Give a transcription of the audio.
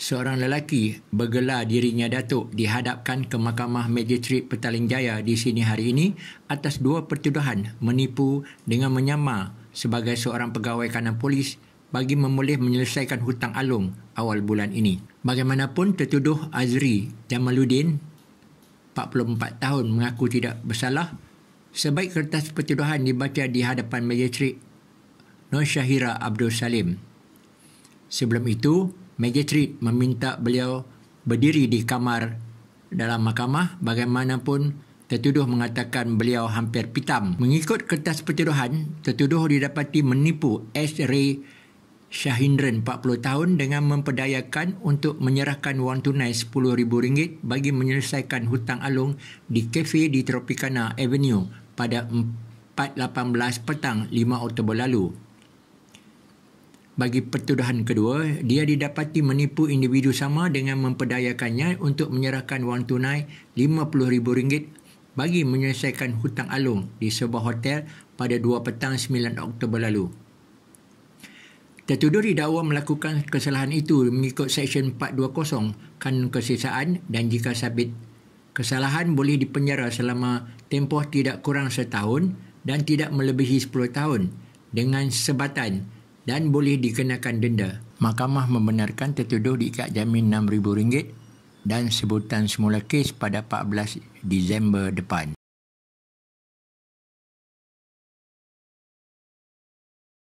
seorang lelaki bergelar dirinya Datuk dihadapkan ke Mahkamah Magistrate Petaling Jaya di sini hari ini atas dua pertuduhan menipu dengan menyamar sebagai seorang pegawai kanan polis bagi memulih menyelesaikan hutang alung awal bulan ini. Bagaimanapun tertuduh Azri Jamaluddin 44 tahun mengaku tidak bersalah sebaik kertas pertuduhan dibaca di hadapan magistrate Noor Syahira Abdul Salim. Sebelum itu, Magistrate meminta beliau berdiri di kamar dalam mahkamah bagaimanapun tertuduh mengatakan beliau hampir pitam. Mengikut kertas pertuduhan, tertuduh didapati menipu S. Ray Shahindran 40 tahun dengan memperdayakan untuk menyerahkan wang tunai RM10,000 bagi menyelesaikan hutang alung di kafe di Tropicana Avenue pada 4.18 petang 5 Oktober lalu bagi pertuduhan kedua, dia didapati menipu individu sama dengan memperdayakannya untuk menyerahkan wang tunai RM50,000 bagi menyelesaikan hutang alung di sebuah hotel pada 2 petang 9 Oktober lalu. Tertuduh didakwa melakukan kesalahan itu mengikut Seksyen 420 Kanun Kesesaan dan jika sabit, kesalahan boleh dipenjara selama tempoh tidak kurang setahun dan tidak melebihi 10 tahun dengan sebatan dan boleh dikenakan denda. Mahkamah membenarkan tertuduh diikat jamin RM6,000 dan sebutan semula kes pada 14 Disember depan.